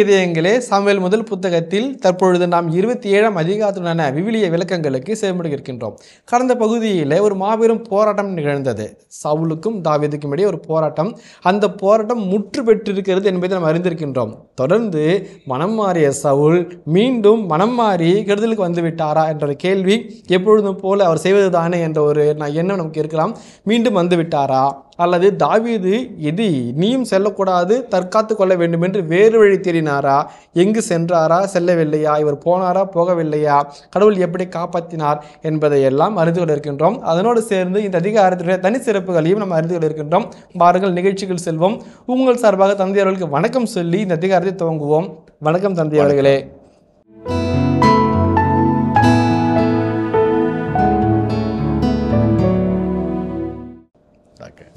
இதயங்களே சமையல் முதல் புத்தகத்தில் தற்பொழுது நாம் இருபத்தி ஏழாம் அதிகாரத்துடனான விவிலிய விளக்கங்களுக்கு செவிமடுகின்றோம் கடந்த பகுதியில் ஒரு மாபெரும் போராட்டம் நிகழ்ந்தது சவுலுக்கும் தாவிதுக்கும் இடையே ஒரு போராட்டம் அந்த போராட்டம் முற்று பெற்றிருக்கிறது என்பதை நாம் அறிந்திருக்கின்றோம் தொடர்ந்து மனம் மாறிய சவுல் மீண்டும் மனம் மாறி கெடுதலுக்கு வந்துவிட்டாரா என்ற கேள்வி எப்பொழுதும் போல அவர் செய்வது தானே என்ற ஒரு எண்ணம் நமக்கு இருக்கலாம் மீண்டும் வந்துவிட்டாரா அல்லது தாவீது எது நீயும் செல்லக்கூடாது தற்காத்து கொள்ள வேண்டும் என்று வேறு வழி தேடினார் திரும்பினாரா எங்கு சென்றாரா செல்லவில்லையா இவர் போனாரா போகவில்லையா கடவுள் எப்படி காப்பாற்றினார் என்பதை எல்லாம் அறிந்து கொள்ள இருக்கின்றோம் அதனோடு சேர்ந்து இந்த அதிகாரத்துடைய தனி சிறப்புகளையும் நம்ம அறிந்து கொள்ள இருக்கின்றோம் பாருங்கள் நிகழ்ச்சிகள் செல்வோம் உங்கள் சார்பாக தந்தையர்களுக்கு வணக்கம் சொல்லி இந்த அதிகாரத்தை துவங்குவோம் வணக்கம் தந்தையவர்களே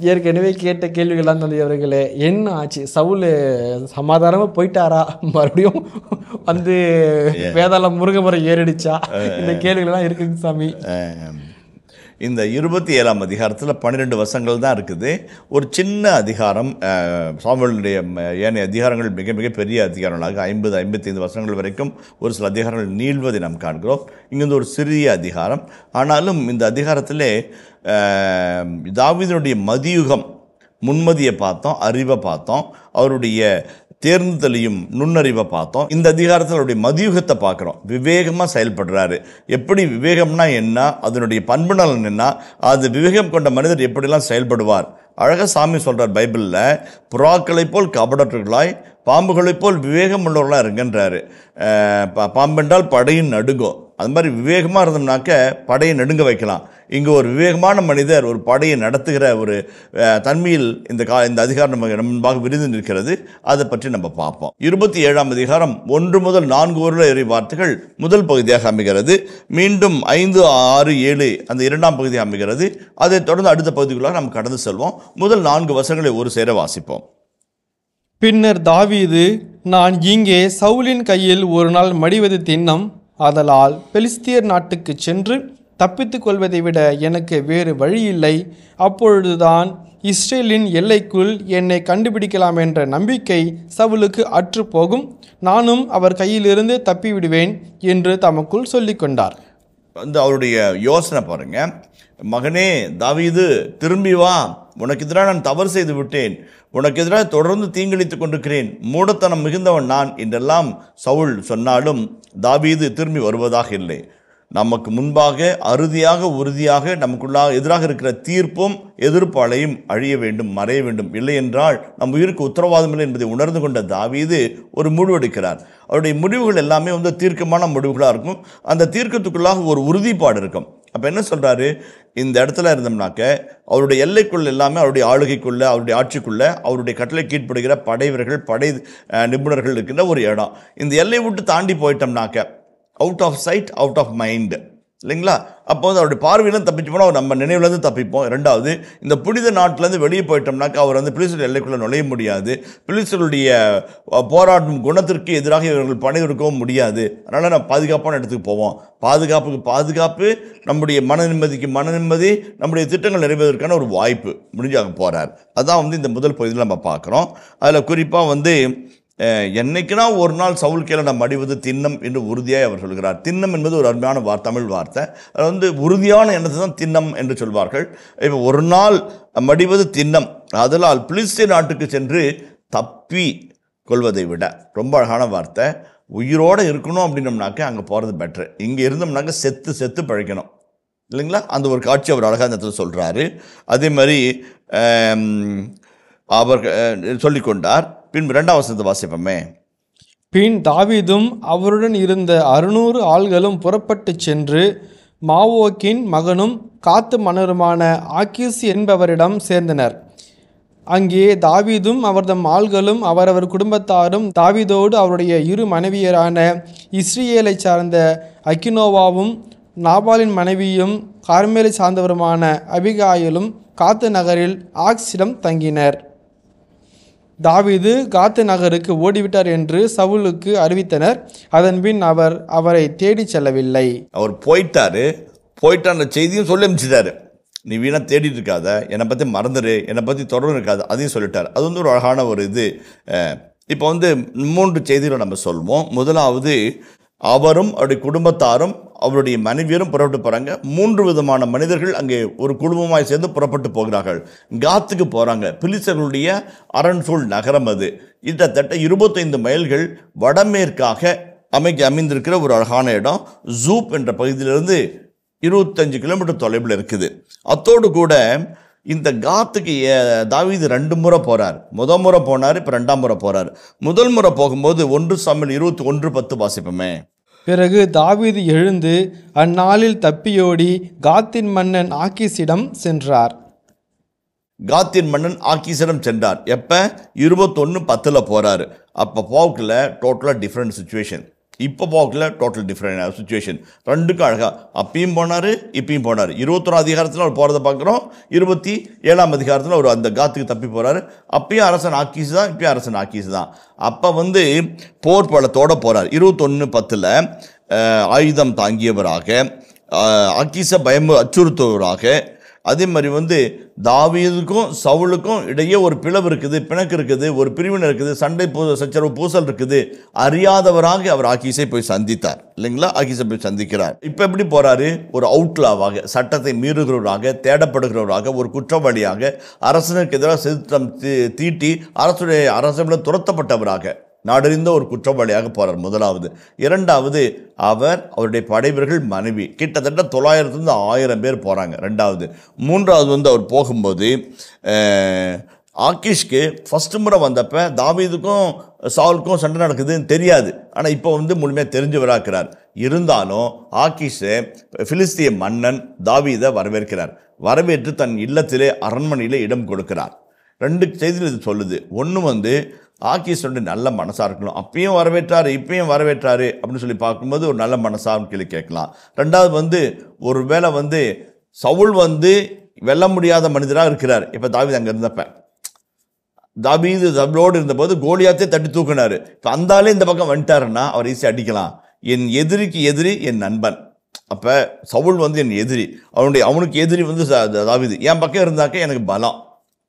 ஏற்கனவே கேட்ட கேள்விகள்லாம் தந்தை அவர்களே என்ன ஆச்சு சவுல் சமாதானமாக போயிட்டாரா மறுபடியும் வந்து வேதாளம் முருகமுறை ஏறிடுச்சா இந்த கேள்விகள்லாம் இருக்குங்க சாமி இந்த இருபத்தி ஏழாம் அதிகாரத்தில் பன்னிரெண்டு வசங்கள் தான் இருக்குது ஒரு சின்ன அதிகாரம் சாமியுடைய ஏனைய அதிகாரங்கள் மிக மிக பெரிய அதிகாரங்களாக ஐம்பது ஐம்பத்தைந்து வருஷங்கள் வரைக்கும் ஒரு சில அதிகாரங்கள் நீள்வதை நாம் காண்கிறோம் இங்கிருந்து ஒரு சிறிய அதிகாரம் ஆனாலும் இந்த அதிகாரத்திலே தாவிதனுடைய மதியுகம் முன்மதியை பார்த்தோம் அறிவை பார்த்தோம் அவருடைய தேர்ந்தலையும் நுண்ணறிவை பார்த்தோம் இந்த அதிகாரத்தில் அவருடைய மதியுகத்தை பார்க்குறோம் விவேகமாக செயல்படுறாரு எப்படி விவேகம்னா என்ன அதனுடைய பண்பு நலன் என்ன அது விவேகம் கொண்ட மனிதர் எப்படிலாம் செயல்படுவார் அழகாக சாமி சொல்கிறார் பைபிளில் புறாக்களைப் போல் கபடற்றுகளாய் பாம்புகளைப் போல் விவேகம் உள்ளவர்களாக பாம்பு என்றால் படையின் நடுங்கும் அது மாதிரி விவேகமாக இருந்தோம்னாக்க படையை நடுங்க வைக்கலாம் இங்கே ஒரு விவேகமான மனிதர் ஒரு படையை நடத்துகிற ஒரு தன்மையில் இந்த கா இந்த அதிகாரம் நம்ம முன்பாக விரிந்து நிற்கிறது அதை பற்றி நம்ம பார்ப்போம் இருபத்தி ஏழாம் அதிகாரம் ஒன்று முதல் நான்கு வருட எரி வார்த்தைகள் முதல் பகுதியாக அமைகிறது மீண்டும் ஐந்து ஆறு ஏழு அந்த இரண்டாம் பகுதி அமைகிறது அதை தொடர்ந்து அடுத்த பகுதிக்குள்ளாக நாம் கடந்து செல்வோம் முதல் நான்கு வசங்களை ஒரு சேர வாசிப்போம் பின்னர் தாவீது நான் இங்கே சவுலின் கையில் ஒரு நாள் மடிவது தின்னம் அதலால் பெலிஸ்தியர் நாட்டுக்கு சென்று தப்பித்து கொள்வதை விட எனக்கு வேறு வழியில்லை அப்பொழுதுதான் இஸ்ரேலின் எல்லைக்குள் என்னை கண்டுபிடிக்கலாம் என்ற நம்பிக்கை சவுலுக்கு அற்று போகும் நானும் அவர் கையிலிருந்து தப்பிவிடுவேன் என்று தமக்குள் சொல்லிக்கொண்டார் வந்து அவருடைய யோசனை பாருங்கள் மகனே தாவீது திரும்பி வா உனக்கு எதிராக நான் தவறு செய்து விட்டேன் உனக்கு எதிராக தொடர்ந்து தீங்கிழித்துக் கொண்டிருக்கிறேன் மூடத்தனம் மிகுந்தவன் நான் என்றெல்லாம் சவுல் சொன்னாலும் தாவீது திரும்பி வருவதாக இல்லை நமக்கு முன்பாக அறுதியாக உறுதியாக நமக்குள்ளாக எதிராக இருக்கிற தீர்ப்பும் எதிர்ப்பாளையும் அழிய வேண்டும் மறைய வேண்டும் இல்லை என்றால் நம் உயிருக்கு உத்தரவாதம் இல்லை என்பதை உணர்ந்து கொண்ட தாவீது ஒரு முடிவெடுக்கிறார் அவருடைய முடிவுகள் எல்லாமே வந்து தீர்க்கமான முடிவுகளாக இருக்கும் அந்த தீர்க்கத்துக்குள்ளாக ஒரு உறுதிப்பாடு இருக்கும் அப்போ என்ன சொல்கிறாரு இந்த இடத்துல இருந்தோம்னாக்க அவருடைய எல்லைக்குள்ள எல்லாமே அவருடைய ஆளுகைக்குள்ளே அவருடைய ஆட்சிக்குள்ளே அவருடைய கட்டளை கீழ்ப்படுகிற படைவர்கள் படை நிபுணர்கள் இருக்கின்ற ஒரு இடம் இந்த எல்லை விட்டு தாண்டி போயிட்டோம்னாக்க out of sight out of mind இல்லைங்களா அப்போ வந்து அவருடைய பார்வையிலும் தப்பிச்சு போனால் அவர் நம்ம நினைவுலேருந்து தப்பிப்போம் ரெண்டாவது இந்த புனித நாட்டிலேருந்து வெளியே போயிட்டோம்னாக்கா அவர் வந்து பிலிஸ்டர் எல்லைக்குள்ளே நுழைய முடியாது பிலிஸ்டருடைய போராடும் குணத்திற்கு எதிராக இவர்கள் பணி கொடுக்கவும் முடியாது அதனால் நான் பாதுகாப்பான இடத்துக்கு போவோம் பாதுகாப்புக்கு பாதுகாப்பு நம்முடைய மன நிம்மதிக்கு மன நிம்மதி நம்முடைய திட்டங்கள் நிறைவேறதுக்கான ஒரு வாய்ப்பு முடிஞ்சாக போகிறார் அதான் வந்து இந்த முதல் பகுதியில் நம்ம பார்க்குறோம் அதில் குறிப்பாக வந்து என்னைக்குனா ஒரு நாள் சவுல் கீழே நம்ம அடிவது திண்ணம் என்று உறுதியாக அவர் சொல்கிறார் திண்ணம் என்பது ஒரு அருமையான வார் தமிழ் வார்த்தை அது வந்து உறுதியான எண்ணத்தை தான் திண்ணம் என்று சொல்வார்கள் இப்போ ஒரு நாள் மடிவது திண்ணம் அதனால் பிலிஸ்தீன் நாட்டுக்கு சென்று தப்பி கொள்வதை விட ரொம்ப அழகான வார்த்தை உயிரோடு இருக்கணும் அப்படின்னம்னாக்க அங்கே போகிறது பெட்ரு இங்கே இருந்தோம்னாக்க செத்து செத்து பழைக்கணும் இல்லைங்களா அந்த ஒரு காட்சி அவர் அழகாக அந்த இடத்துல சொல்கிறாரு அதே மாதிரி அவர் சொல்லிக்கொண்டார் பின்பு ரெண்டாவது வசனத்தை வாசிப்போமே பின் தாவிதும் அவருடன் இருந்த அறுநூறு ஆள்களும் புறப்பட்டு சென்று மாவோக்கின் மகனும் காத்து மன்னருமான ஆக்கிஸ் என்பவரிடம் சேர்ந்தனர் அங்கே தாவீதும் அவர்தம் ஆள்களும் அவரவர் குடும்பத்தாரும் தாவீதோடு அவருடைய இரு மனைவியரான இஸ்ரேலை சார்ந்த அக்கினோவாவும் நாபாலின் மனைவியும் கார்மேலை சார்ந்தவருமான அபிகாயலும் காத்து நகரில் ஆக்ஸிடம் தங்கினர் தாவிது காத்து நகருக்கு ஓடிவிட்டார் என்று சவுலுக்கு அறிவித்தனர் அதன்பின் அவர் அவரை தேடி செல்லவில்லை அவர் போயிட்டாரு போயிட்டான செய்தியும் சொல்லி அனுப்பிச்சிட்டாரு நீ வீணாக தேடிட்டு இருக்காத என்னை பற்றி மறந்துடு என்னை பற்றி தொடர்ந்து இருக்காத அதையும் சொல்லிட்டார் அது வந்து ஒரு அழகான ஒரு இது இப்போ வந்து மூன்று செய்திகளை நம்ம சொல்வோம் முதலாவது அவரும் அவருடைய குடும்பத்தாரும் அவருடைய மனைவியரும் புறப்பட்டு போகிறாங்க மூன்று விதமான மனிதர்கள் அங்கே ஒரு குடும்பமாய் சேர்ந்து புறப்பட்டு போகிறார்கள் காத்துக்கு போகிறாங்க பிலிசர்களுடைய அரண்சூழ் நகரம் அது கிட்டத்தட்ட இருபத்தைந்து மைல்கள் வடமேற்காக அமைக்க அமைந்திருக்கிற ஒரு அழகான இடம் ஜூப் என்ற பகுதியிலிருந்து இருபத்தஞ்சு கிலோமீட்டர் தொலைவில் இருக்குது அத்தோடு கூட இந்த காத்துக்கு தாவீது ரெண்டு முறை போகிறார் முத முறை போனார் இப்போ ரெண்டாம் முறை போகிறார் முதல் முறை போகும்போது ஒன்று சமையல் இருபத்தி ஒன்று பத்து வாசிப்போமே பிறகு தாவீது எழுந்து அந்நாளில் தப்பியோடி காத்தின் மன்னன் ஆக்கிசிடம் சென்றார் காத்தின் மன்னன் ஆக்கிசிடம் சென்றார் எப்போ இருபத்தொன்று பத்தில் போகிறாரு அப்போ போக்கில் டோட்டலாக டிஃப்ரெண்ட் சுச்சுவேஷன் இப்போ போகல டோட்டல் டிஃப்ரெண்ட் சுச்சுவேஷன் ரெண்டுக்கும் அழகாக அப்பயும் போனார் இப்பயும் போனார் இருபத்தொரு அதிகாரத்தில் அவர் போகிறத பார்க்குறோம் இருபத்தி ஏழாம் அதிகாரத்தில் அவர் அந்த காத்துக்கு தப்பி போகிறாரு அப்பயும் அரசன் ஆக்கீஸ் தான் இப்பயும் அரசன் ஆக்கீஸ் தான் அப்போ வந்து போர் பலத்தோடு போகிறார் இருபத்தொன்று பத்தில் ஆயுதம் தாங்கியவராக ஆக்கீஸை பயம் அச்சுறுத்துவராக அதே மாதிரி வந்து தாவியதுக்கும் சவுளுக்கும் இடையே ஒரு பிளவு இருக்குது பிணக்கு இருக்குது ஒரு பிரிவினை இருக்குது சண்டை பூ சச்சரவு பூசல் இருக்குது அறியாதவராக அவர் ஆக்கிசை போய் சந்தித்தார் இல்லைங்களா ஆக்கிசை போய் சந்திக்கிறார் இப்போ எப்படி போகிறாரு ஒரு அவுட்லாவாக சட்டத்தை மீறுகிறவராக தேடப்படுகிறவராக ஒரு குற்றவாளியாக அரசனுக்கு எதிராக சிறுத்தம் தீட்டி அரசுடைய அரசு துரத்தப்பட்டவராக நாடறிந்த ஒரு குற்றவாளியாக போகிறார் முதலாவது இரண்டாவது அவர் அவருடைய படைவர்கள் மனைவி கிட்டத்தட்ட தொள்ளாயிரத்துலேருந்து ஆயிரம் பேர் போகிறாங்க ரெண்டாவது மூன்றாவது வந்து அவர் போகும்போது ஆக்கிஷ்க்கு ஃபஸ்ட்டு முறை வந்தப்போ தாவீதுக்கும் சாவுலுக்கும் சண்டை நடக்குதுன்னு தெரியாது ஆனால் இப்போ வந்து முழுமையாக தெரிஞ்சவராக்கிறார் இருந்தாலும் ஆகிஷை ஃபிலிஸ்தீன் மன்னன் தாவீதை வரவேற்கிறார் வரவேற்று தன் இல்லத்திலே அரண்மனையிலே இடம் கொடுக்கிறார் ரெண்டு செய்தியில் இது சொல்லுது ஒன்று வந்து ஆக்கிஸ் வந்து நல்ல மனசாக இருக்கணும் அப்பயும் வரவேற்றார் இப்பயும் வரவேற்றாரு அப்படின்னு சொல்லி பார்க்கும்போது ஒரு நல்ல மனசாகவும் கேள்வி கேட்கலாம் ரெண்டாவது வந்து ஒரு வேளை வந்து சவுல் வந்து வெல்ல முடியாத மனிதராக இருக்கிறார் இப்போ தாவிது அங்கே இருந்தப்ப தாபீது தபோடு இருந்தபோது கோலியாத்தே தட்டி தூக்கினார் இப்போ அந்தாலே இந்த பக்கம் வந்துட்டாருன்னா அவர் ஈஸியாக அடிக்கலாம் என் எதிரிக்கு எதிரி என் நண்பன் அப்போ சவுல் வந்து என் எதிரி அவனுடைய அவனுக்கு எதிரி வந்து தாவிது என் பக்கம் இருந்தாக்க எனக்கு பலம்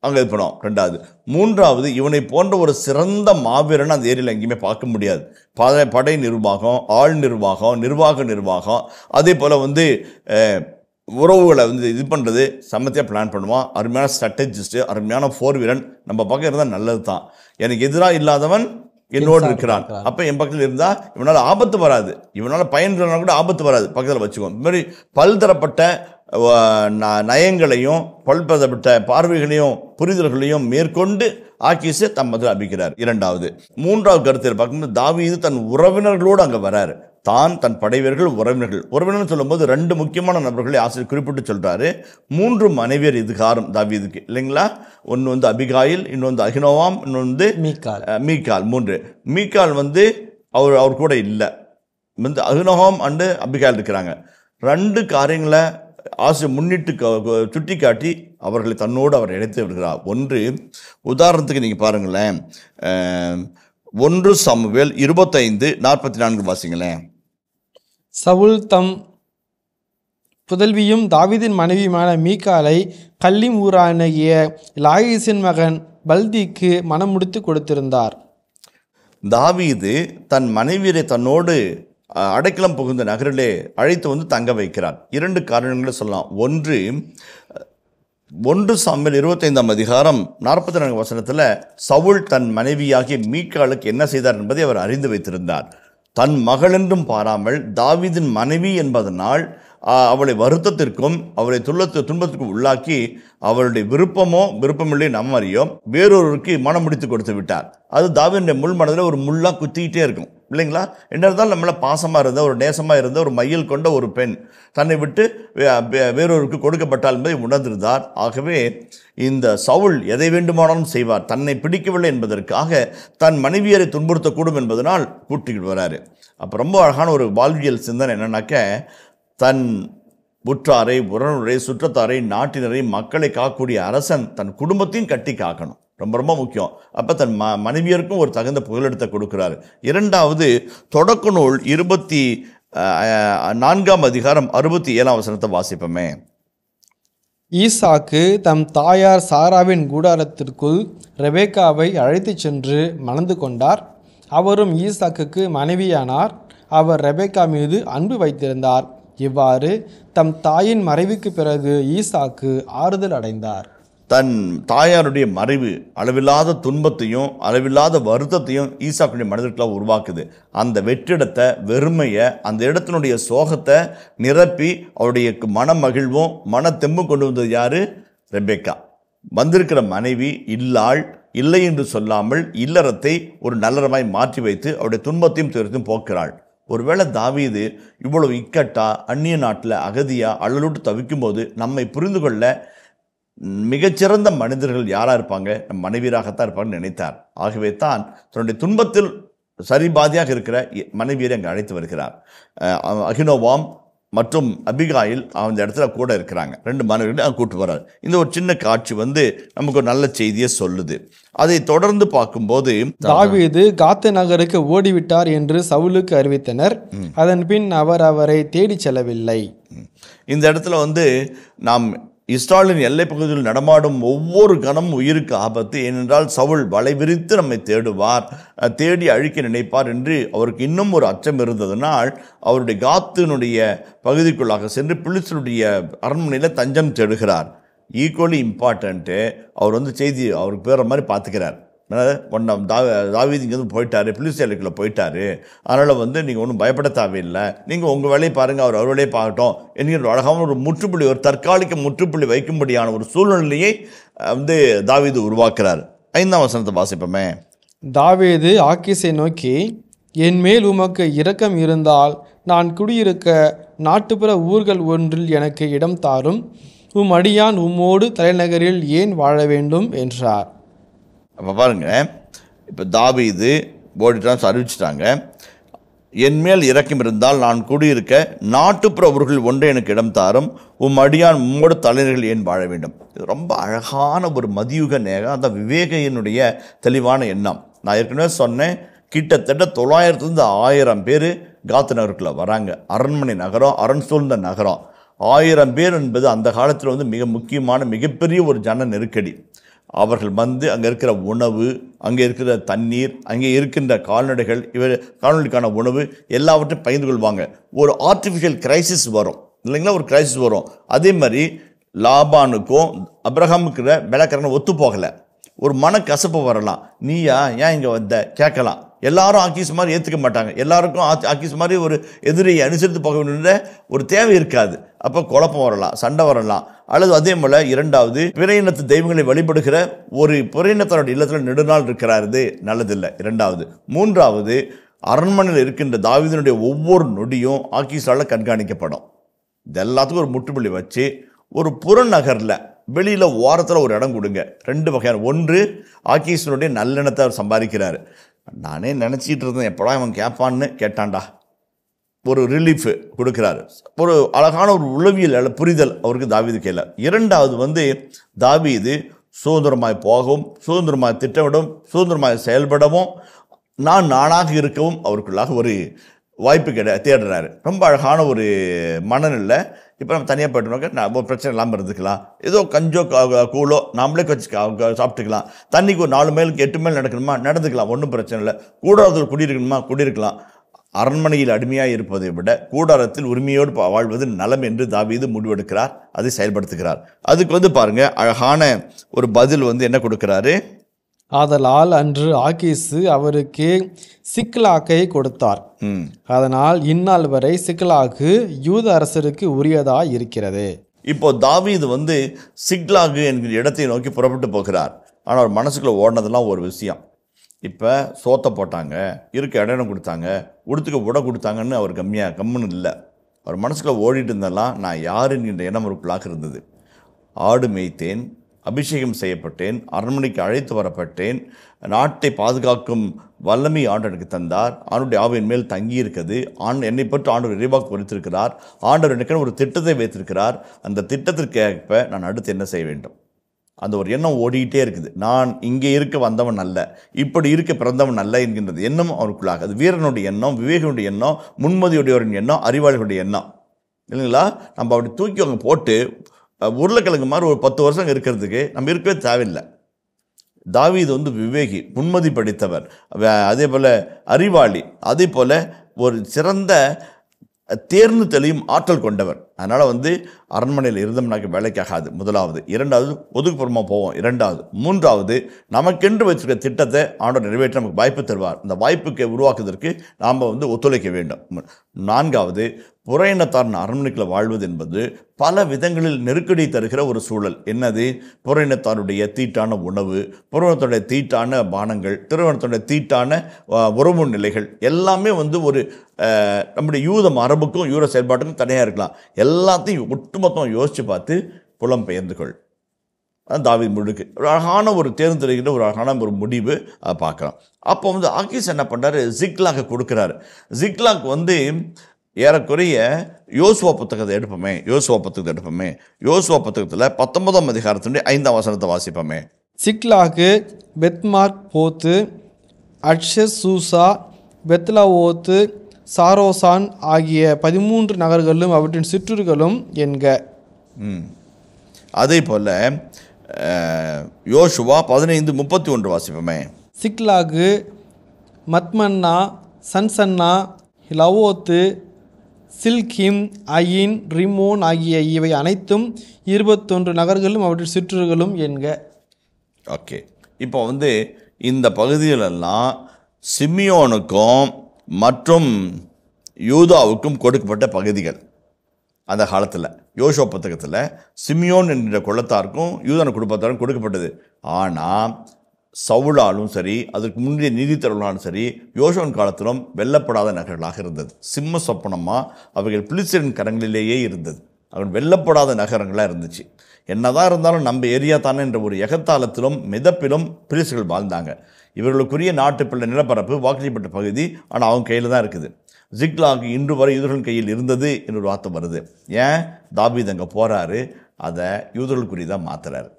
அங்கே இது பண்ணுவோம் ரெண்டாவது மூன்றாவது இவனை போன்ற ஒரு சிறந்த மாவீரன் அந்த ஏரியில் எங்கேயுமே பார்க்க முடியாது படை படை நிர்வாகம் ஆள் நிர்வாகம் நிர்வாக நிர்வாகம் அதே போல் வந்து உறவுகளை வந்து இது பண்ணுறது சமத்தியாக பிளான் பண்ணுவான் அருமையான ஸ்ட்ராட்டஜிஸ்ட்டு அருமையான ஃபோர் வீரன் நம்ம பக்கம் இருந்தால் நல்லது தான் எனக்கு எதிராக இல்லாதவன் என்னோடு இருக்கிறான் அப்போ என் பக்கத்தில் இருந்தால் இவனால் ஆபத்து வராது இவனால் பயன் கூட ஆபத்து வராது பக்கத்தில் வச்சுக்கோ இந்த மாதிரி பல்தரப்பட்ட நயங்களையும் பல்பதப்பட்ட பார்வைகளையும் புரிதல்களையும் மேற்கொண்டு ஆக்கிஸை தம் அபிக்கிறார் இரண்டாவது மூன்றாவது கருத்தில் பார்க்கும்போது தாவீது தன் உறவினர்களோடு அங்கே வராரு தான் தன் படைவீர்கள் உறவினர்கள் உறவினர் சொல்லும்போது ரெண்டு முக்கியமான நபர்களை ஆசிரியர் குறிப்பிட்டு சொல்கிறாரு மூன்று மனைவியர் இது காரம் தாவீதுக்கு இல்லைங்களா ஒன்று வந்து அபிகாயில் இன்னொன்று அகினோவாம் இன்னொன்று மீக்கால் மீக்கால் மூன்று மீக்கால் வந்து அவர் அவர் கூட இல்லை வந்து அகினோவாம் அண்டு அபிகால் இருக்கிறாங்க ரெண்டு காரியங்களை ஆசை முன்னிட்டு சுட்டி காட்டி அவர்களை தன்னோடு அவர் இணைத்து வருகிறார் ஒன்று உதாரணத்துக்கு நீங்கள் பாருங்களேன் ஒன்று சமவேல் இருபத்தைந்து நாற்பத்தி நான்கு வாசிங்களேன் சவுல் தம் புதல்வியும் தாவிதின் மனைவியுமான மீகாலை கல்லிம் ஊரானாகிய லாயிசின் மகன் பல்திக்கு மனம் முடித்து கொடுத்திருந்தார் தாவீது தன் மனைவியரை தன்னோடு அடைக்கலம் புகுந்த நகரிலே அழைத்து வந்து தங்க வைக்கிறார் இரண்டு காரணங்களை சொல்லலாம் ஒன்று ஒன்று சாமியில் இருபத்தைந்தாம் அதிகாரம் நாற்பத்தி நான்கு வசனத்தில் சவுல் தன் மனைவியாகிய மீட்காளுக்கு என்ன செய்தார் என்பதை அவர் அறிந்து வைத்திருந்தார் தன் மகளென்றும் பாராமல் தாவிதின் மனைவி என்பதனால் அவளை வருத்தத்திற்கும் அவளை துள்ளத்து துன்பத்திற்கும் உள்ளாக்கி அவளுடைய விருப்பமோ விருப்பமில்லை நம்ம அறியும் வேறொருவருக்கு மனம் முடித்து கொடுத்து விட்டார் அது தாவினுடைய முள் மனதில் ஒரு முள்ளாக குத்திக்கிட்டே இருக்கும் இல்லைங்களா என்ன இருந்தாலும் நம்மளை பாசமாக இருந்த ஒரு நேசமாக இருந்த ஒரு மயில் கொண்ட ஒரு பெண் தன்னை விட்டு வேறொருக்கு கொடுக்கப்பட்டால் என்பதை உணர்ந்திருந்தார் ஆகவே இந்த சவுல் எதை வேண்டுமானாலும் செய்வார் தன்னை பிடிக்கவில்லை என்பதற்காக தன் மனைவியரை துன்புறுத்தக்கூடும் என்பதனால் கூட்டிக்கிட்டு வராரு அப்போ ரொம்ப அழகான ஒரு வாழ்வியல் சிந்தனை என்னன்னாக்க தன் உற்றாரை உறவுரை சுற்றத்தாரை நாட்டினரை மக்களை காக்கக்கூடிய அரசன் தன் குடும்பத்தையும் கட்டி காக்கணும் ரொம்ப ரொம்ப முக்கியம் அப்போ தன் ம மனைவியருக்கும் ஒரு தகுந்த புகலிடத்தை கொடுக்குறாரு இரண்டாவது தொடக்க நூல் இருபத்தி நான்காம் அதிகாரம் அறுபத்தி ஏழாம் வசனத்தை வாசிப்போமே ஈசாக்கு தம் தாயார் சாராவின் கூடாரத்திற்குள் ரெபேக்காவை அழைத்துச் சென்று மணந்து கொண்டார் அவரும் ஈசாக்குக்கு மனைவியானார் அவர் ரெபேக்கா மீது அன்பு வைத்திருந்தார் இவ்வாறு தம் தாயின் மறைவுக்கு பிறகு ஈசாக்கு ஆறுதல் அடைந்தார் தன் தாயாருடைய மறைவு அளவில்லாத துன்பத்தையும் அளவில்லாத வருத்தத்தையும் ஈசாக்குடைய மனிதர்களாக உருவாக்குது அந்த வெற்றிடத்தை வெறுமையை அந்த இடத்தினுடைய சோகத்தை நிரப்பி அவருடைய மன மகிழ்வும் மன தெம்பும் கொண்டு வந்தது யார் ரெபேக்கா வந்திருக்கிற மனைவி இல்லாள் இல்லை என்று சொல்லாமல் இல்லறத்தை ஒரு நல்லறமாய் மாற்றி வைத்து அவருடைய துன்பத்தையும் துயரத்தையும் போக்கிறாள் ஒருவேளை தாவீது இவ்வளவு இக்கட்டா அந்நிய நாட்டில் அகதியாக அழலூட்டு தவிக்கும்போது நம்மை புரிந்து கொள்ள மிகச்சிறந்த மனிதர்கள் யாராக இருப்பாங்க நம் மனைவியராகத்தான் இருப்பாங்கன்னு நினைத்தார் ஆகவே தான் தன்னுடைய துன்பத்தில் சரி பாதியாக இருக்கிற மனைவியரை அங்கே அழைத்து வருகிறார் அகினோவாம் மற்றும் அபிகாயில் அந்த இடத்துல கூட இருக்கிறாங்க ரெண்டு மாணவர்களையும் அவங்க கூட்டு வர்றாரு இந்த ஒரு சின்ன காட்சி வந்து நமக்கு ஒரு நல்ல செய்தியை சொல்லுது அதை தொடர்ந்து பார்க்கும்போது தாவீது காத்த நகருக்கு ஓடிவிட்டார் என்று சவுலுக்கு அறிவித்தனர் அதன் பின் அவர் அவரை தேடி செல்லவில்லை இந்த இடத்துல வந்து நாம் இஸ்ராலின் எல்லை பகுதியில் நடமாடும் ஒவ்வொரு கணமும் உயிருக்கு ஆபத்து ஏனென்றால் சவுள் வலை விரித்து நம்மை தேடுவார் தேடி அழிக்க நினைப்பார் என்று அவருக்கு இன்னும் ஒரு அச்சம் இருந்ததனால் அவருடைய காத்தினுடைய பகுதிக்குள்ளாக சென்று பிலிஸ்டருடைய அரண்மனையில் தஞ்சம் தேடுகிறார் ஈக்குவலி இம்பார்ட்டண்ட்டு அவர் வந்து செய்தி அவருக்கு பேர மாதிரி பார்த்துக்கிறார் ஒன்றை தா தாவீது இங்கேருந்து போயிட்டார் புலிசேலுக்குள்ளே போயிட்டார் அதனால் வந்து நீங்கள் ஒன்றும் பயப்பட தேவையில்லை நீங்கள் உங்கள் வேலையை பாருங்கள் அவர் அவர் வேலையை பார்க்கட்டும் என்கிற அழகான ஒரு முற்றுப்புள்ளி ஒரு தற்காலிக முற்றுப்புள்ளி வைக்கும்படியான ஒரு சூழ்நிலையை வந்து தாவீது உருவாக்குறார் ஐந்தாம் வசனத்தை வாசிப்போமே தாவீது ஆக்கிசை நோக்கி என் மேல் உமக்கு இரக்கம் இருந்தால் நான் குடியிருக்க நாட்டுப்புற ஊர்கள் ஒன்றில் எனக்கு இடம் தாரும் உம் அடியான் உம்மோடு தலைநகரில் ஏன் வாழ வேண்டும் என்றார் அப்போ பாருங்கள் இப்போ தாபி இது போடிட்டான்ஸ் அறிவிச்சிட்டாங்க என்மேல் இறக்கம் இருந்தால் நான் கூடியிருக்க நாட்டுப்புற நாட்டுப்புறவர்கள் ஒன்றை எனக்கு இடம் தாரும் உம் அடியான் உம்மோட தலைவர்கள் ஏன் வாழ வேண்டும் இது ரொம்ப அழகான ஒரு மதியுக நேகம் அந்த விவேகையினுடைய தெளிவான எண்ணம் நான் ஏற்கனவே சொன்னேன் கிட்டத்தட்ட தொள்ளாயிரத்துலேருந்து ஆயிரம் பேர் காத்து நகருக்குள்ளே வராங்க அரண்மனை நகரம் அரண் சூழ்ந்த நகரம் ஆயிரம் பேர் என்பது அந்த காலத்தில் வந்து மிக முக்கியமான மிகப்பெரிய ஒரு ஜன நெருக்கடி அவர்கள் வந்து அங்கே இருக்கிற உணவு அங்கே இருக்கிற தண்ணீர் அங்கே இருக்கின்ற கால்நடைகள் இவர் கால்நடைக்கான உணவு எல்லாவற்றையும் பகிர்ந்து கொள்வாங்க ஒரு ஆர்டிஃபிஷியல் கிரைசிஸ் வரும் இல்லைங்களா ஒரு கிரைசிஸ் வரும் அதே மாதிரி லாபானுக்கும் அப்ரஹாமுக்கிற விளக்கரனை ஒத்து போகலை ஒரு மன கசப்பு வரலாம் நீயா ஏன் இங்கே வந்த கேட்கலாம் எல்லாரும் ஆக்கிஸ் மாதிரி ஏற்றுக்க மாட்டாங்க எல்லாருக்கும் ஆக்கிஸ் மாதிரி ஒரு எதிரியை அனுசரித்து போக வேண்டிய ஒரு தேவை இருக்காது அப்போ குழப்பம் வரலாம் சண்டை வரலாம் அல்லது அதே போல் இரண்டாவது பிற இனத்து தெய்வங்களை வழிபடுகிற ஒரு பிற இனத்தனுடைய இல்லத்தில் நெடுநாள் இருக்கிறாரு நல்லதில்லை இரண்டாவது மூன்றாவது அரண்மனையில் இருக்கின்ற தாவிதனுடைய ஒவ்வொரு நொடியும் ஆக்கிஸால் கண்காணிக்கப்படும் இது எல்லாத்துக்கும் ஒரு முற்றுப்புள்ளி வச்சு ஒரு புறநகரில் வெளியில் ஓரத்தில் ஒரு இடம் கொடுங்க ரெண்டு வகையான ஒன்று ஆக்கீஸ்வனுடைய நல்லெண்ணத்தை அவர் சம்பாதிக்கிறார் நானே நினச்சிக்கிட்டு இருந்தேன் எப்படா இவன் கேட்பான்னு கேட்டான்டா ஒரு ரிலீஃபு கொடுக்குறாரு ஒரு அழகான ஒரு உளவியல் புரிதல் அவருக்கு தாவீது கேட்கல இரண்டாவது வந்து தாவீது சுதந்திரமாய் போகவும் சுதந்திரமாய் திட்டமிடவும் சுதந்திரமாய் செயல்படவும் நான் நானாக இருக்கவும் அவருக்குள்ளாக ஒரு வாய்ப்பு கிடை தேடுறாரு ரொம்ப அழகான ஒரு மனநிலை இப்போ நம்ம தனியாக போயிட்டோம்னாக்கா நம்ம பிரச்சனை இல்லாமல் இருந்துக்கலாம் ஏதோ கஞ்சோ கூலோ நம்மளே வச்சு சாப்பிட்டுக்கலாம் தண்ணிக்கு ஒரு நாலு மைலுக்கு எட்டு மைல் நடக்கணுமா நடந்துக்கலாம் ஒன்றும் பிரச்சனை இல்லை கூடாரத்தில் குடியிருக்கணுமா குடியிருக்கலாம் அரண்மனையில் அடிமையாக இருப்பதை விட கூடாரத்தில் உரிமையோடு வாழ்வது நலம் என்று தாவீது முடிவெடுக்கிறார் அதை செயல்படுத்துகிறார் அதுக்கு வந்து பாருங்கள் அழகான ஒரு பதில் வந்து என்ன கொடுக்குறாரு ஆதலால் அன்று ஆகிசு அவருக்கு சிக்லாக்கை கொடுத்தார் அதனால் இந்நாள் வரை சிக்லாகு யூத அரசருக்கு உரியதாக இருக்கிறது இப்போ தாவீது வந்து சிக்லாகு என்கிற இடத்தை நோக்கி புறப்பட்டு போகிறார் ஆனால் அவர் மனசுக்குள்ளே ஓடினதெல்லாம் ஒரு விஷயம் இப்போ சோத்த போட்டாங்க இருக்க இடம் கொடுத்தாங்க உடுத்துக்க உட கொடுத்தாங்கன்னு அவர் கம்மியாக கம்முன்னு இல்லை அவர் மனசுக்குள்ள ஓடிட்டு இருந்தெல்லாம் நான் யார் என்கின்ற இனம் ஒரு பிளாக் இருந்தது ஆடு மேய்த்தேன் அபிஷேகம் செய்யப்பட்டேன் அரண்மனைக்கு அழைத்து வரப்பட்டேன் நாட்டை பாதுகாக்கும் வல்லமை ஆண்டனுக்கு தந்தார் ஆண்டுடைய ஆவின் மேல் தங்கி இருக்குது ஆண் என்னை பற்றி ஆண்டவர் இறைவாக்கு குறித்திருக்கிறார் ஆண்டவர் எனக்கு ஒரு திட்டத்தை வைத்திருக்கிறார் அந்த திட்டத்திற்கு ஏற்ப நான் அடுத்து என்ன செய்ய வேண்டும் அந்த ஒரு எண்ணம் ஓடிக்கிட்டே இருக்குது நான் இங்கே இருக்க வந்தவன் அல்ல இப்படி இருக்க பிறந்தவன் அல்ல என்கின்றது எண்ணம் அவருக்குள்ளாக அது வீரனுடைய எண்ணம் விவேகனுடைய எண்ணம் முன்மதியுடையோரின் எண்ணம் அறிவாளிகளுடைய எண்ணம் இல்லைங்களா நம்ம அப்படி தூக்கி அவங்க போட்டு உருளைக்கிழங்கு மாதிரி ஒரு பத்து வருஷம் இருக்கிறதுக்கு நம்ம இருக்கவே தேவையில்லை தாவீது வந்து விவேகி முன்மதி படித்தவர் அதே போல் அறிவாளி அதே போல் ஒரு சிறந்த தேர்ந்து தெளியும் ஆற்றல் கொண்டவர் அதனால் வந்து அரண்மனையில் இருந்தோம்னாக்க வேலைக்காகாது முதலாவது இரண்டாவது ஒதுக்குப்புறமாக போவோம் இரண்டாவது மூன்றாவது நமக்கென்று வச்சுருக்க திட்டத்தை ஆண்டோர் நிறைவேற்ற நமக்கு வாய்ப்பு தருவார் அந்த வாய்ப்புக்கு உருவாக்குவதற்கு நாம் வந்து ஒத்துழைக்க வேண்டும் நான்காவது புற அரண்மனைக்குள்ள வாழ்வது என்பது பல விதங்களில் நெருக்கடி தருகிற ஒரு சூழல் என்னது புறையினத்தாருடைய தீட்டான உணவு புறவனத்துடைய தீட்டான பானங்கள் திருவனத்துடைய தீட்டான உறவு நிலைகள் எல்லாமே வந்து ஒரு நம்முடைய யூத மரபுக்கும் யூர செயல்பாட்டுக்கும் தடையாக இருக்கலாம் எல்லாத்தையும் ஒட்டுமொத்தம் யோசித்து பார்த்து புலம் கொள் தாவி முழுக்கு ஒரு அழகான ஒரு தேர்ந்தெடுக்கிற ஒரு அழகான ஒரு முடிவு பார்க்கலாம் அப்போ வந்து ஆக்கிஸ் என்ன பண்ணுறாரு ஜிக்லாக்கு கொடுக்குறாரு ஜிக்லாக் வந்து ஏறக்குறைய யோசுவா புத்தகத்தை எடுப்போமே யோசுவா புத்தகத்தை எடுப்போமே யோசுவா புத்தகத்தில் பத்தொன்பதாம் அதிகாரத்துடைய ஐந்தாம் வசனத்தை வாசிப்போமே சிக்லாகு பெத்மார்க் போத்து அட்ஷஸ் சூசா பெத்லாவோத்து சாரோசான் ஆகிய பதிமூன்று நகர்களும் அவற்றின் சிற்றூர்களும் என்க அதே போல் யோசுவா பதினைந்து முப்பத்தி ஒன்று வாசிப்போமே சிக்லாகு மத்மன்னா சன்சன்னா லவோத்து சில்கிம் அயின் ரிமோன் ஆகிய இவை அனைத்தும் இருபத்தொன்று நகர்களும் அவற்றின் சிற்றூர்களும் என்க ஓகே இப்போ வந்து இந்த பகுதியிலெல்லாம் சிமியோனுக்கும் மற்றும் யூதாவுக்கும் கொடுக்கப்பட்ட பகுதிகள் அந்த காலத்தில் யோசோ புத்தகத்தில் சிமியோன் என்கிற குளத்தாருக்கும் யூதான குடும்பத்தாருக்கும் கொடுக்கப்பட்டது ஆனால் சவுலாலும் சரி அதற்கு முந்தைய நீதித்தரவர்களாலும் சரி யோசோன் காலத்திலும் வெல்லப்படாத நகரங்களாக இருந்தது சிம்ம சொப்பனமாக அவர்கள் பிலிஸ்டரின் கரங்களிலேயே இருந்தது அவன் வெல்லப்படாத நகரங்களாக இருந்துச்சு என்னதான் இருந்தாலும் நம்ம ஏரியா தானே என்ற ஒரு எகத்தாளத்திலும் மிதப்பிலும் பிரிசுகள் வாழ்ந்தாங்க இவர்களுக்குரிய நாட்டு பிள்ளை நிலப்பரப்பு வாக்குப்பட்ட பகுதி ஆனால் அவங்க கையில் தான் இருக்குது ஜிக்லாக் இன்று வரை யூதர்கள் கையில் இருந்தது என்று ஒரு வார்த்தை வருது ஏன் தாபீத் அங்கே போகிறாரு அதை தான் மாற்றுறாரு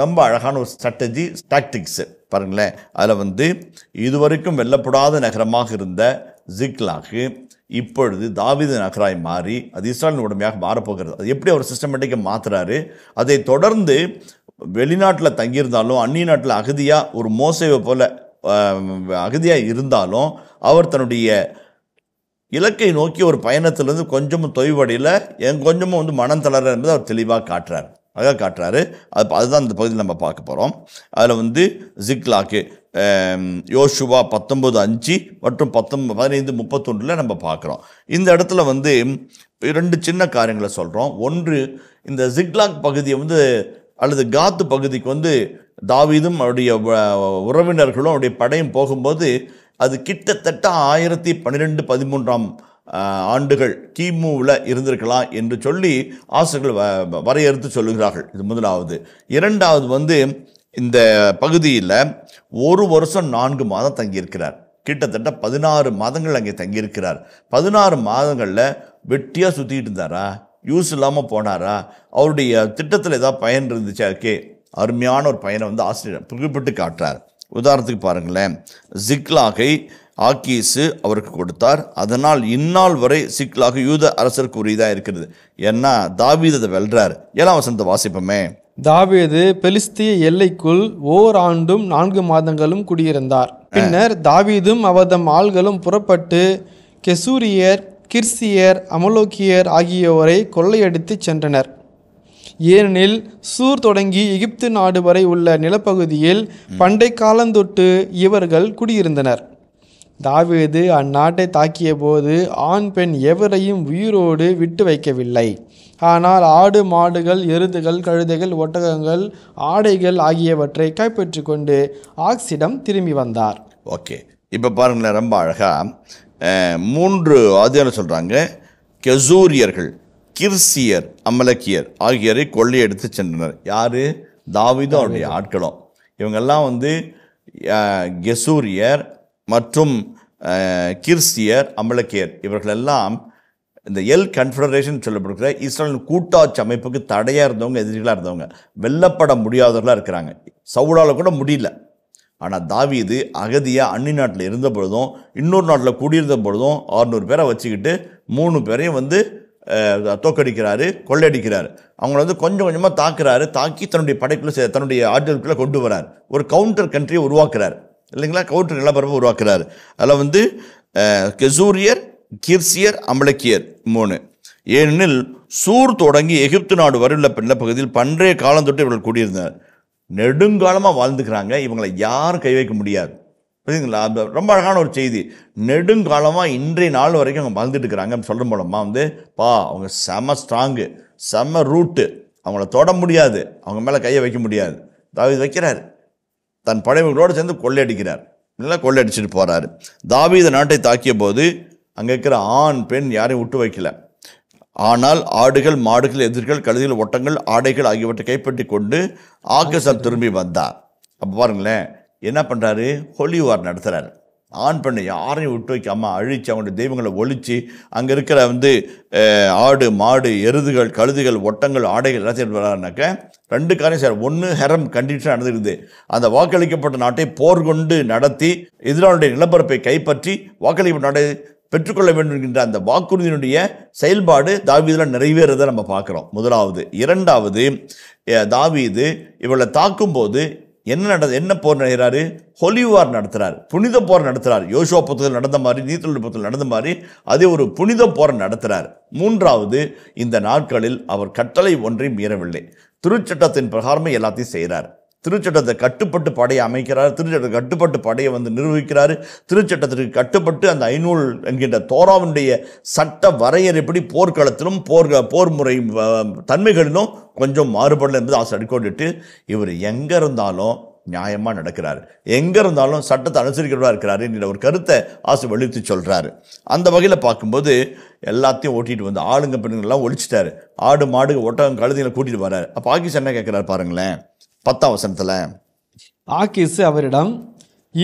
ரொம்ப அழகான ஒரு ஸ்ட்ராட்டஜி ஸ்டாக்டிக்ஸு பாருங்களேன் அதில் வந்து இதுவரைக்கும் வெல்லப்படாத நகரமாக இருந்த ஜிக்லாக்கு இப்பொழுது தாவித நகராய் மாறி அது இஸ்ரேலின் உடமையாக மாறப்போகிறது அது எப்படி அவர் சிஸ்டமேட்டிக்காக மாற்றுறாரு அதை தொடர்ந்து வெளிநாட்டில் தங்கியிருந்தாலும் அந்நிய நாட்டில் அகதியாக ஒரு மோசைவை போல் அகதியாக இருந்தாலும் அவர் தன்னுடைய இலக்கை நோக்கி ஒரு பயணத்திலேருந்து கொஞ்சமும் தொய்வடையில் என் கொஞ்சமும் வந்து மனம் தளர என்பதை அவர் தெளிவாக காட்டுறார் அழகாக காட்டுறாரு அது அதுதான் அந்த பகுதியில் நம்ம பார்க்க போகிறோம் அதில் வந்து ஜிக்லாக்கு யோசுவா பத்தொம்பது அஞ்சு மற்றும் பத்தொம்பது பதினைந்து முப்பத்தொன்றில் நம்ம பார்க்குறோம் இந்த இடத்துல வந்து ரெண்டு சின்ன காரியங்களை சொல்கிறோம் ஒன்று இந்த ஜிக்லாக் பகுதியை வந்து அல்லது காத்து பகுதிக்கு வந்து தாவீதும் அவருடைய உறவினர்களும் அவருடைய படையும் போகும்போது அது கிட்டத்தட்ட ஆயிரத்தி பன்னிரெண்டு பதிமூன்றாம் ஆண்டுகள் கிமுவில் இருந்திருக்கலாம் என்று சொல்லி ஆசிரியர்கள் வரையறுத்து சொல்லுகிறார்கள் இது முதலாவது இரண்டாவது வந்து இந்த பகுதியில் ஒரு வருஷம் நான்கு மாதம் தங்கியிருக்கிறார் கிட்டத்தட்ட பதினாறு மாதங்கள் அங்கே தங்கியிருக்கிறார் பதினாறு மாதங்களில் வெட்டியாக சுற்றிக்கிட்டு இருந்தாரா யூஸ் இல்லாமல் போனாரா அவருடைய திட்டத்தில் ஏதாவது பயன் இருந்துச்சா கே அருமையான ஒரு பயனை வந்து ஆசிரியர் குறிப்பிட்டு காட்டுறார் உதாரணத்துக்கு பாருங்களேன் ஜிக்லாகை ஆக்கீஸு அவருக்கு கொடுத்தார் அதனால் இந்நாள் வரை சிக்லாக யூத அரசருக்கு உரியதாக இருக்கிறது ஏன்னா தாவீது அதை வெல்றார் ஏழாம் வசந்த வாசிப்போமே தாவீது பெலிஸ்திய எல்லைக்குள் ஓர் ஆண்டும் நான்கு மாதங்களும் குடியிருந்தார் பின்னர் தாவீதும் அவதம் ஆள்களும் புறப்பட்டு கெசூரியர் கிர்சியர் அமலோக்கியர் ஆகியோரை கொள்ளையடித்து சென்றனர் ஏனெனில் சூர் தொடங்கி எகிப்து நாடு வரை உள்ள நிலப்பகுதியில் பண்டை காலந்தொட்டு இவர்கள் குடியிருந்தனர் தாவீது அந்நாட்டை தாக்கிய போது ஆண் பெண் எவரையும் உயிரோடு விட்டு வைக்கவில்லை ஆனால் ஆடு மாடுகள் எருதுகள் கழுதைகள் ஒட்டகங்கள் ஆடைகள் ஆகியவற்றை கைப்பற்றி கொண்டு ஆக்சிடம் திரும்பி வந்தார் ஓகே இப்போ பாருங்களேன் ரொம்ப அழகாக மூன்று ஆதியாரம் சொல்கிறாங்க கெசூரியர்கள் கிர்சியர் அமலக்கியர் ஆகியோரை எடுத்து சென்றனர் யார் தாவிதம் அவருடைய ஆட்களும் இவங்கெல்லாம் வந்து கெசூரியர் மற்றும் கிர்சியர் அமலக்கியர் இவர்களெல்லாம் இந்த எல் கன்ஃபெடரேஷன் சொல்லப்படுகிற இஸ்ரேலின் கூட்டாட்சி அமைப்புக்கு தடையாக இருந்தவங்க எதிரிகளாக இருந்தவங்க வெல்லப்பட முடியாதவர்களாக இருக்கிறாங்க சவுடால் கூட முடியல ஆனால் தாவீது அகதியாக அந்நி நாட்டில் இருந்த பொழுதும் இன்னொரு நாட்டில் கூடியிருந்த பொழுதும் ஆறுநூறு பேரை வச்சுக்கிட்டு மூணு பேரையும் வந்து தோக்கடிக்கிறாரு கொள்ளையடிக்கிறார் அவங்கள வந்து கொஞ்சம் கொஞ்சமாக தாக்குறாரு தாக்கி தன்னுடைய படைக்குள்ளே தன்னுடைய ஆட்களுக்குள்ளே கொண்டு வரார் ஒரு கவுண்டர் கண்ட்ரியை உருவாக்குறார் இல்லைங்களா கவுண்டர் நிலப்பரப்பு உருவாக்குறார் அதில் வந்து கெசூரியர் கிர்சியர் அமலக்கியர் மூணு ஏனெனில் சூர் தொடங்கி எகிப்து நாடு வரையுள்ள பின்ன நிலப்பகுதியில் பன்றைய காலம் தொட்டு இவர்கள் கூடியிருந்தார் நெடுங்காலமாக வாழ்ந்துக்கிறாங்க இவங்களை யாரும் கை வைக்க முடியாது புரியுதுங்களா அந்த ரொம்ப அழகான ஒரு செய்தி நெடுங்காலமாக இன்றைய நாள் வரைக்கும் அவங்க வாழ்ந்துட்டு இருக்கிறாங்கன்னு சொல்கிற மூலமாக வந்து பா அவங்க செம ஸ்ட்ராங்கு செம ரூட்டு அவங்கள தொட முடியாது அவங்க மேலே கையை வைக்க முடியாது தாவீது வைக்கிறார் தன் படைவுகளோடு சேர்ந்து கொள்ளையடிக்கிறார் நல்லா கொள்ளையடிச்சிட்டு போகிறாரு தாவீத நாட்டை தாக்கிய போது அங்கே இருக்கிற ஆண் பெண் யாரையும் விட்டு வைக்கல ஆனால் ஆடுகள் மாடுகள் எதிர்கள் கழுதிகள் ஒட்டங்கள் ஆடைகள் ஆகியவற்றை கைப்பற்றி கொண்டு ஆக்கசம் திரும்பி வந்தார் அப்போ பாருங்களேன் என்ன பண்ணுறாரு ஹோலி வார் நடத்துகிறாரு ஆண் பெண்ணை யாரையும் விட்டு அம்மா அழித்து அவங்களுடைய தெய்வங்களை ஒழித்து அங்கே இருக்கிற வந்து ஆடு மாடு எருதுகள் கழுதுகள் ஒட்டங்கள் ஆடைகள் எல்லாத்தையும் வராங்கனாக்க ரெண்டு காரியம் சார் ஒன்று ஹெரம் கண்டிப்பாக நடந்துருக்குது அந்த வாக்களிக்கப்பட்ட நாட்டை போர் கொண்டு நடத்தி எதிராளுடைய நிலப்பரப்பை கைப்பற்றி வாக்களிக்கப்பட்ட நாட்டை பெற்றுக்கொள்ள வேண்டும் என்கின்ற அந்த வாக்குறுதியினுடைய செயல்பாடு தாவீதில் நிறைவேறதை நம்ம பார்க்குறோம் முதலாவது இரண்டாவது தாவீது இவளை தாக்கும்போது என்ன நடந்த என்ன போர் நடக்கிறாரு ஹொலிவார் நடத்துகிறார் புனித போர் நடத்துகிறார் யோசுவா புத்தகத்தில் நடந்த மாதிரி நீத்தல் புத்தகத்தில் நடந்த மாதிரி அதே ஒரு புனித போர் நடத்துகிறார் மூன்றாவது இந்த நாட்களில் அவர் கட்டளை ஒன்றை மீறவில்லை திருச்சட்டத்தின் பிரகாரமே எல்லாத்தையும் செய்கிறார் திருச்சட்டத்தை கட்டுப்பட்டு படையை அமைக்கிறார் திருச்சட்டத்தை கட்டுப்பட்டு படையை வந்து நிர்வகிக்கிறார் திருச்சட்டத்திற்கு கட்டுப்பட்டு அந்த ஐநூல் என்கின்ற தோராவினுடைய சட்ட எப்படி போர்க்களத்திலும் போர்க போர் முறை தன்மைகளிலும் கொஞ்சம் மாறுபடல என்பது ஆசை அடிக்கொண்டுட்டு இவர் எங்கே இருந்தாலும் நியாயமாக நடக்கிறார் எங்கே இருந்தாலும் சட்டத்தை அனுசரிக்கிறவா இருக்கிறார் என்கிற ஒரு கருத்தை ஆசை வலியுறுத்தி சொல்கிறாரு அந்த வகையில் பார்க்கும்போது எல்லாத்தையும் ஓட்டிகிட்டு வந்து ஆளுங்க பெண்கள்லாம் ஒழிச்சிட்டாரு ஆடு மாடு ஒட்டகம் கழுதிகளை கூட்டிகிட்டு வர்றாரு பாகிஸ்தான் என்ன கேட்குறாரு பாருங்களேன் பத்தாம் வசனத்தில் ஆக்கிசு அவரிடம்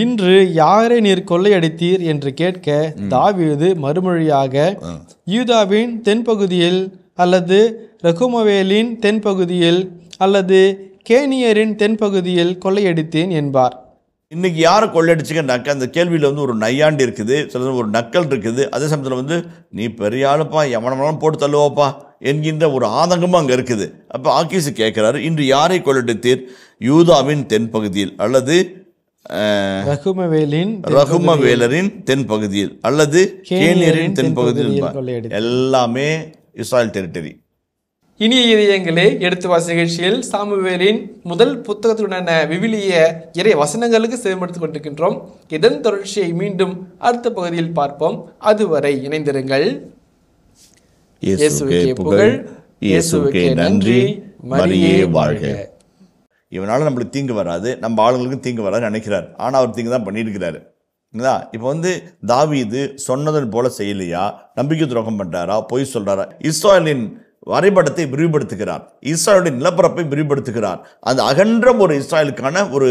இன்று யாரை நீர் கொள்ளையடித்தீர் என்று கேட்க தாவீது மறுமொழியாக யூதாவின் தென்பகுதியில் அல்லது ரகுமவேலின் தென்பகுதியில் அல்லது கேனியரின் தென்பகுதியில் கொள்ளையடித்தேன் என்பார் இன்றைக்கி யாரை நக்க அந்த கேள்வியில் வந்து ஒரு நையாண்டி இருக்குது சில ஒரு நக்கல் இருக்குது அதே சமயத்தில் வந்து நீ பெரிய ஆளுப்பா எவனமெல்லாம் போட்டு தள்ளுவோப்பா என்கின்ற ஒரு ஆதங்கமும் அங்கே இருக்குது அப்போ ஆக்கீஸ் கேட்குறாரு இன்று யாரை கொள்ளடித்தீர் யூதாவின் தென்பகுதியில் அல்லது ரகுமவேலரின் தென்பகுதியில் அல்லது கேனியரின் தென்பகுதியில் எல்லாமே இஸ்ராயல் டெரிட்டரி இனிய இதயங்களே எடுத்து வாசி நிகழ்ச்சியில் சாமுவேலின் முதல் புத்தகத்துடனான விவிலிய இறை வசனங்களுக்கு சேமடுத்துக் கொண்டிருக்கின்றோம் இதன் தொடர்ச்சியை மீண்டும் அடுத்த பகுதியில் பார்ப்போம் அதுவரை இணைந்திருங்கள் புகழ் நன்றி மரியே வாழ்க இவனால் நம்மளுக்கு தீங்கு வராது நம்ம ஆளுங்களுக்கும் தீங்கு வராது நினைக்கிறார் ஆனால் அவர் தீங்கு தான் பண்ணியிருக்கிறாரு இல்லைங்களா இப்போ வந்து தாவி இது சொன்னதன் போல செய்யலையா நம்பிக்கை துரோகம் பண்ணுறாரா பொய் சொல்கிறாரா இஸ்ராயலின் வரைபடத்தை விரிவுபடுத்துகிறார் இஸ்ராயலுடைய நிலப்பரப்பை விரிவுபடுத்துகிறார் அந்த அகன்ற ஒரு இஸ்ராயலுக்கான ஒரு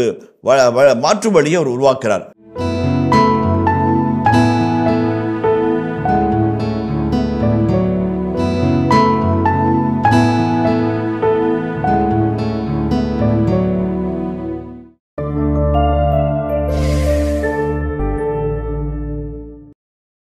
மாற்று வழியை அவர் உருவாக்குகிறார்